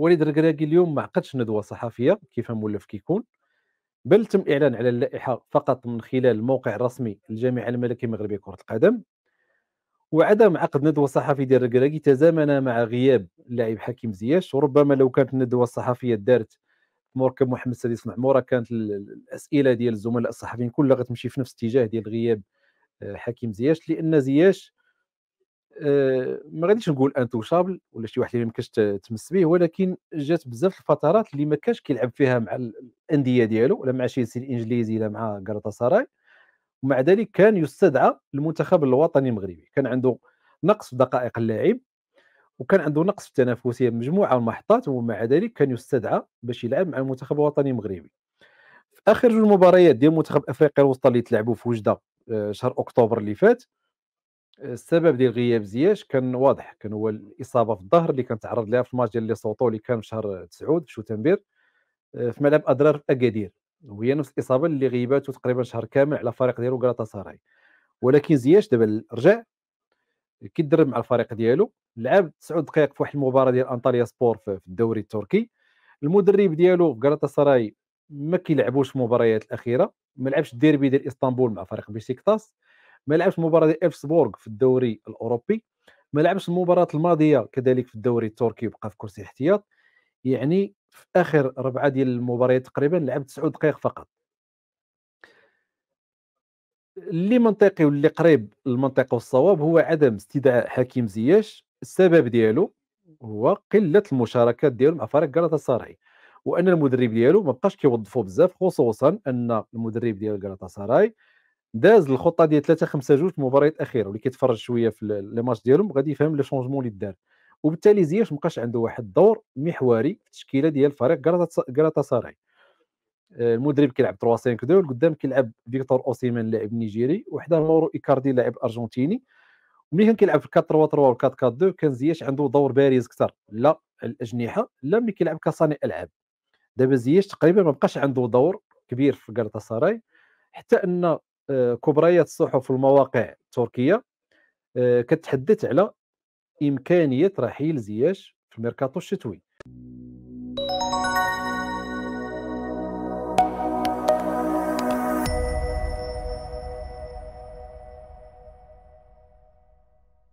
وليد الركراكي اليوم ما عقدش ندوه صحفيه كيف مولف كيكون بل تم اعلان على اللائحه فقط من خلال الموقع الرسمي للجامعه الملكيه المغربيه لكره القدم وعدم عقد ندوه صحفيه ديال الركراكي تزامن مع غياب اللاعب حكيم زياش وربما لو كانت الندوه الصحفيه دارت مركب محمد السادس معموره كانت الاسئله ديال الزملاء الصحفيين كلها غتمشي في نفس الاتجاه ديال غياب آه، حكيم زياش لان زياش آه، ما غاديش نقول انتوشابل ولا شي واحد اللي ما كانش تمس به ولكن جات بزاف الفترات اللي ما كانش كيلعب فيها مع الانديه ديالو ولا مع تشيلسي الانجليزي ولا مع سراي ومع ذلك كان يستدعى المنتخب الوطني المغربي كان عنده نقص في دقائق اللعب وكان عنده نقص في التنافسيه مجموعه المحطات ومع ذلك كان يستدعى باش يلعب مع المنتخب الوطني المغربي في اخر جوج مباريات ديال منتخب افريقيا الوسطى اللي تلعبوا في وجده آه، شهر اكتوبر اللي فات السبب ديال غياب زياش كان واضح كان هو الاصابه في الظهر اللي كان تعرض لها في الماتش ديال لي صوتو اللي كان في شهر 9 في شوتنبير آه، في ملعب اضرار في اكادير وهي نفس الاصابه اللي غيباتو تقريبا شهر كامل على الفريق ديالو غراتا سراي ولكن زياش دابا رجع كيدرب مع الفريق ديالو لعب 9 دقائق في واحد المباراه ديال انطاليا سبور في الدوري التركي المدرب ديالو غراتا سراي ما كيلعبوش المباريات الاخيره ما لعبش الديربي ديال اسطنبول مع فريق بيشيكتاس ما لعبش مباراة ديال افسبورغ في الدوري الاوروبي ما لعبش المباراه الماضيه كذلك في الدوري التركي وبقى في كرسي الاحتياط يعني في اخر ربعه ديال المباريات تقريبا لعب 9 دقائق فقط اللي منطقي واللي قريب المنطقه والصواب هو عدم استدعاء حكيم زياش السبب ديالو هو قله المشاركات ديالو مع فريق صراي وان المدرب ديالو ما بقاش كيوظفو بزاف خصوصا ان المدرب ديال صراي داز الخطه ديال 3 5 2 في المباريات الاخيره واللي كيتفرج شويه في لي ماتش ديالهم غادي يفهم لي شونجمون اللي دار وبالتالي زياش مابقاش عنده واحد الدور محوري في التشكيله ديال فريق غراتا سراي المدرب كيلعب 3 5 2 والقدام كيلعب فيكتور اوسيمان لاعب نيجيري وحده مورو ايكاردي لاعب ارجنتيني وملي كان كيلعب في 4 3 3 و 4 4 2 كان زياش عنده دور بارز اكثر لا الاجنحه لا ملي كيلعب كصانع العاب دابا زياش تقريبا ما بقاش عنده دور كبير في غراتا سراي حتى ان كبريات الصحف والمواقع التركيه آه، كتحدث على امكانيه رحيل زياش في الميركاتو الشتوي